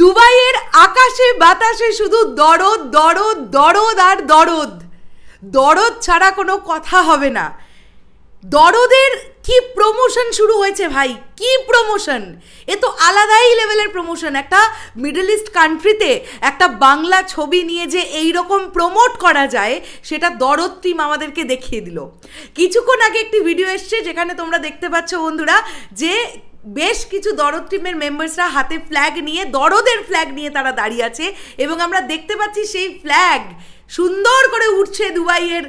দুবাইয়ের আকাশে বাতাসে শুধু দরদ দরদ দরদ আর দরদ দরদ ছাড়া কোনো কথা হবে না দরদের কি প্রমোশন শুরু হয়েছে ভাই কি প্রমোশন এ তো আলাদাই লেভেলের প্রমোশন একটা মিডল ইস্ট কান্ট্রিতে একটা বাংলা ছবি নিয়ে যে এই রকম প্রমোট করা যায় সেটা দরদ টিম আমাদেরকে দেখিয়ে দিল কিছুক্ষণ আগে একটি ভিডিও এসছে যেখানে তোমরা দেখতে পাচ্ছ বন্ধুরা যে বেশ কিছু দরদ টিমের মেম্বার্সরা হাতে ফ্ল্যাগ নিয়ে দরদের ফ্ল্যাগ নিয়ে তারা দাঁড়িয়ে আছে এবং আমরা দেখতে পাচ্ছি সেই ফ্ল্যাগ সুন্দর করে উঠছে দুবাইয়ের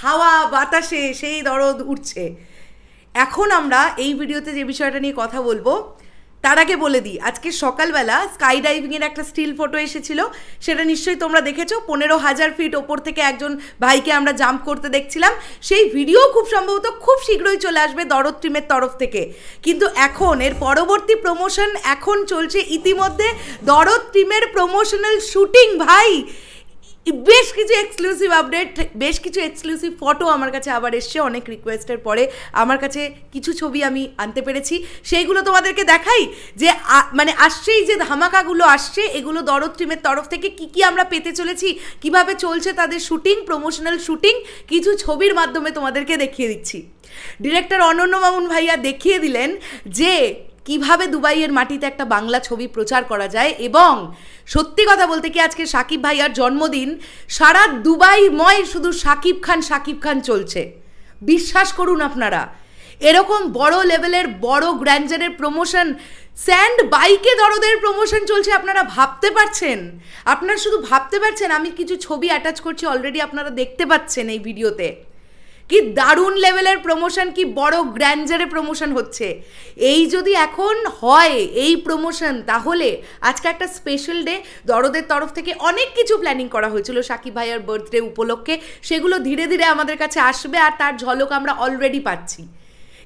হাওয়া বাতাসে সেই দরদ উঠছে এখন আমরা এই ভিডিওতে যে বিষয়টা নিয়ে কথা বলবো তার আগে বলে দিই আজকে সকালবেলা স্কাই ডাইভিংয়ের একটা স্টিল ফটো এসেছিল সেটা নিশ্চয়ই তোমরা দেখেছো পনেরো হাজার ফিট ওপর থেকে একজন ভাইকে আমরা জাম্প করতে দেখছিলাম সেই ভিডিও খুব সম্ভবত খুব শীঘ্রই চলে আসবে দরদ টিমের তরফ থেকে কিন্তু এখন এর পরবর্তী প্রমোশন এখন চলছে ইতিমধ্যে দরদ টিমের প্রমোশনাল শুটিং ভাই বেশ কিছু এক্সক্লুসিভ আপডেট বেশ কিছু এক্সক্লুসিভ ফটো আমার কাছে আবার এসছে অনেক রিকোয়েস্টের পরে আমার কাছে কিছু ছবি আমি আনতে পেরেছি সেইগুলো তোমাদেরকে দেখাই যে মানে আসছেই যে ধামাকাগুলো আসছে এগুলো দরদ টিমের তরফ থেকে কি কি আমরা পেতে চলেছি কিভাবে চলছে তাদের শুটিং প্রমোশনাল শুটিং কিছু ছবির মাধ্যমে তোমাদেরকে দেখিয়ে দিচ্ছি ডিরেক্টর অনন্য মামুন ভাইয়া দেখিয়ে দিলেন যে কিভাবে দুবাইয়ের মাটিতে একটা বাংলা ছবি প্রচার করা যায় এবং সত্যি কথা বলতে কি আজকে সাকিব ভাইয়ার জন্মদিন সারা দুবাইময় শুধু সাকিব খান সাকিব খান চলছে বিশ্বাস করুন আপনারা এরকম বড় লেভেলের বড় গ্র্যান্ডারের প্রমোশন স্যান্ড বাইকে দরদের প্রমোশন চলছে আপনারা ভাবতে পারছেন আপনারা শুধু ভাবতে পারছেন আমি কিছু ছবি অ্যাটাচ করছি অলরেডি আপনারা দেখতে পাচ্ছেন এই ভিডিওতে কি দারুণ লেভেলের প্রমোশন কি বড় গ্র্যান্ডারে প্রমোশন হচ্ছে এই যদি এখন হয় এই প্রমোশন তাহলে আজকে একটা স্পেশাল ডে দরদের তরফ থেকে অনেক কিছু প্ল্যানিং করা হয়েছিল সাকিব ভাইয়ার বার্থডে উপলক্ষে সেগুলো ধীরে ধীরে আমাদের কাছে আসবে আর তার ঝলক আমরা অলরেডি পাচ্ছি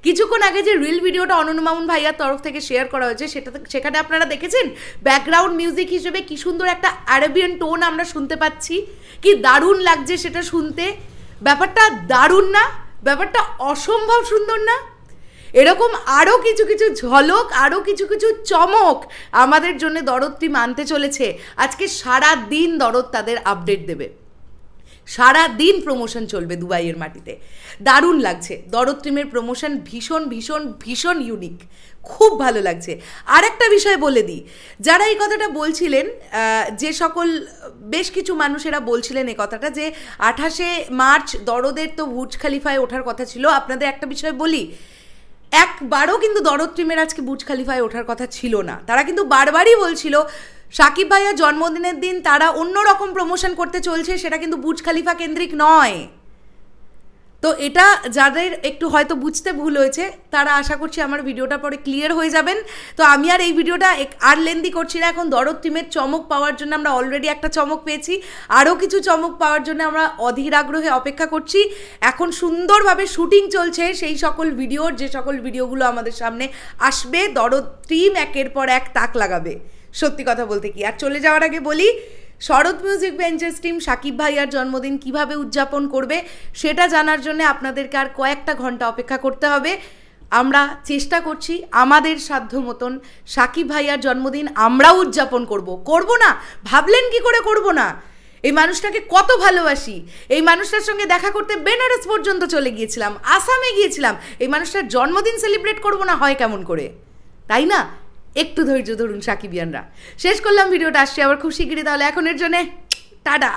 কিছুক্ষণ আগে যে রিল ভিডিওটা অনন্য মামুন ভাইয়ার তরফ থেকে শেয়ার করা হয়েছে সেটা সেখানে আপনারা দেখেছেন ব্যাকগ্রাউন্ড মিউজিক হিসেবে কী সুন্দর একটা আরবিয়ান টোন আমরা শুনতে পাচ্ছি কি দারুণ লাগছে সেটা শুনতে ব্যাপারটা দারুণ না ব্যাপারটা অসম্ভব সুন্দর না এরকম আরও কিছু কিছু ঝলক আরও কিছু কিছু চমক আমাদের জন্য দরদটি মানতে চলেছে আজকে সারা দিন দরদ তাদের আপডেট দেবে সারা দিন প্রমোশন চলবে দুবাইয়ের মাটিতে দারুণ লাগছে দরদ্রিমের প্রমোশন ভীষণ ভীষণ ভীষণ ইউনিক খুব ভালো লাগছে আর একটা বিষয় বলে দিই যারা এই কথাটা বলছিলেন যে সকল বেশ কিছু মানুষেরা বলছিলেন এই কথাটা যে আঠাশে মার্চ দরদের তো বুর্জ খালিফায় ওঠার কথা ছিল আপনাদের একটা বিষয় বলি একবারও কিন্তু দরদ্রিমের আজকে বুর্জ খালিফায় ওঠার কথা ছিল না তারা কিন্তু বারবারই বলছিল সাকিব ভাইয়ার জন্মদিনের দিন তারা অন্য রকম প্রমোশন করতে চলছে সেটা কিন্তু বুজ খালিফা কেন্দ্রিক নয় তো এটা যাদের একটু হয়তো বুঝতে ভুল হয়েছে তারা আশা করছি আমার ভিডিওটা পরে ক্লিয়ার হয়ে যাবেন তো আমি আর এই ভিডিওটা আর লেন্দি করছি না এখন দরদ টিমের চমক পাওয়ার জন্য আমরা অলরেডি একটা চমক পেয়েছি আরও কিছু চমক পাওয়ার জন্য আমরা অধীর আগ্রহে অপেক্ষা করছি এখন সুন্দরভাবে শুটিং চলছে সেই সকল ভিডিওর যে সকল ভিডিওগুলো আমাদের সামনে আসবে দরদ টিম একের পর এক তাক লাগাবে সত্যি কথা বলতে কি আর চলে যাওয়ার আগে বলি Sharat music ventures team Sakib ভাইয়ার জন্মদিন কিভাবে উদযাপন করবে সেটা জানার জন্য আপনাদেরকে আর কয়েকটা ঘন্টা অপেক্ষা করতে হবে আমরা চেষ্টা করছি আমাদের সাধ্য মতন সাকিব ভাইয়ার জন্মদিন আমরাও উদযাপন করব করব না ভাবলেন কি করে করব না এই মানুষটাকে কত ভালোবাসি এই মানুষটার সঙ্গে দেখা করতে বেনারস পর্যন্ত চলে গিয়েছিলাম আসামে গিয়েছিলাম এই মানুষটার জন্মদিন সেলিব্রেট করব না হয় কেমন করে তাই না একটু ধৈর্য ধরুন সাকিবিয়ানরা শেষ করলাম ভিডিওটা আসছি আবার খুব গিরি তাহলে এখনের জন্যে টাটা